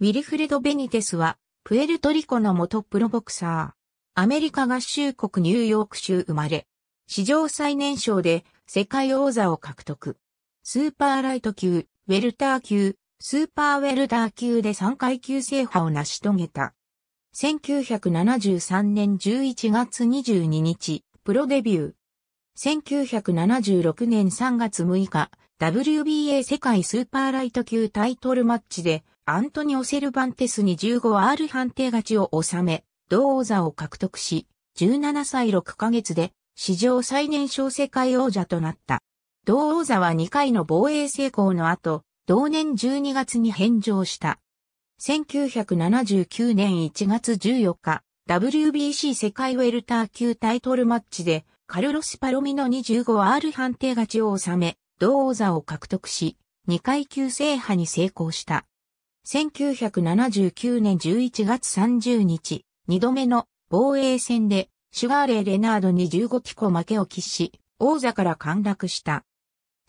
ウィルフレド・ベニテスは、プエルトリコの元プロボクサー。アメリカ合衆国ニューヨーク州生まれ。史上最年少で世界王座を獲得。スーパーライト級、ウェルター級、スーパーウェルダー級で3階級制覇を成し遂げた。1973年11月22日、プロデビュー。1976年3月6日、WBA 世界スーパーライト級タイトルマッチでアントニオ・セルバンテスに 15R 判定勝ちを収め、同王座を獲得し、17歳6ヶ月で史上最年少世界王者となった。同王座は2回の防衛成功の後、同年12月に返上した。1979年1月14日、WBC 世界ウェルター級タイトルマッチで、カルロス・パロミの1 5 r 判定勝ちを収め、同王座を獲得し、2階級制覇に成功した。1979年11月30日、2度目の防衛戦で、シュガーレー・レナードに15機構負けを喫し、王座から陥落した。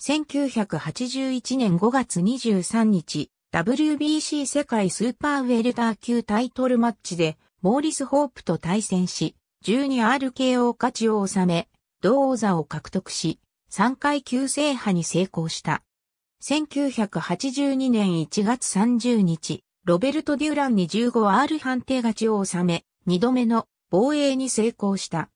1981年5月23日、WBC 世界スーパーウェルター級タイトルマッチで、モーリス・ホープと対戦し、12RKO 勝ちを収め、同王座を獲得し、3回級制覇に成功した。1982年1月30日、ロベルト・デュランに 15R 判定勝ちを収め、2度目の防衛に成功した。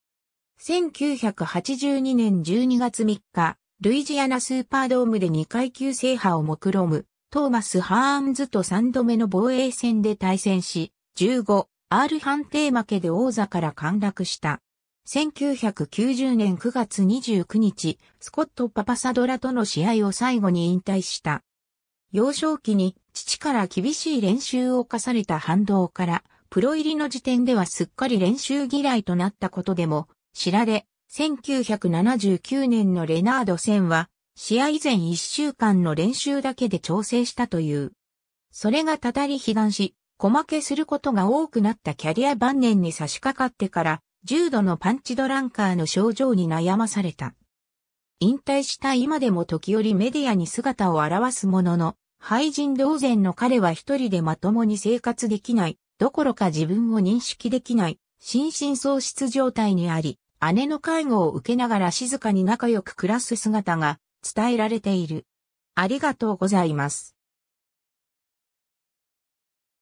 1982年12月3日、ルイジアナスーパードームで2階級制覇を目論む、トーマス・ハーンズと3度目の防衛戦で対戦し、15R 判定負けで王座から陥落した。1990年9月29日、スコット・パパサドラとの試合を最後に引退した。幼少期に父から厳しい練習を課された反動から、プロ入りの時点ではすっかり練習嫌いとなったことでも知られ、1979年のレナード戦は、試合前1週間の練習だけで調整したという。それがたたり被弾し、小負けすることが多くなったキャリア晩年に差し掛かってから、重度のパンチドランカーの症状に悩まされた。引退した今でも時折メディアに姿を現すものの、廃人同然の彼は一人でまともに生活できない、どころか自分を認識できない、心身喪失状態にあり、姉の介護を受けながら静かに仲良く暮らす姿が伝えられている。ありがとうございます。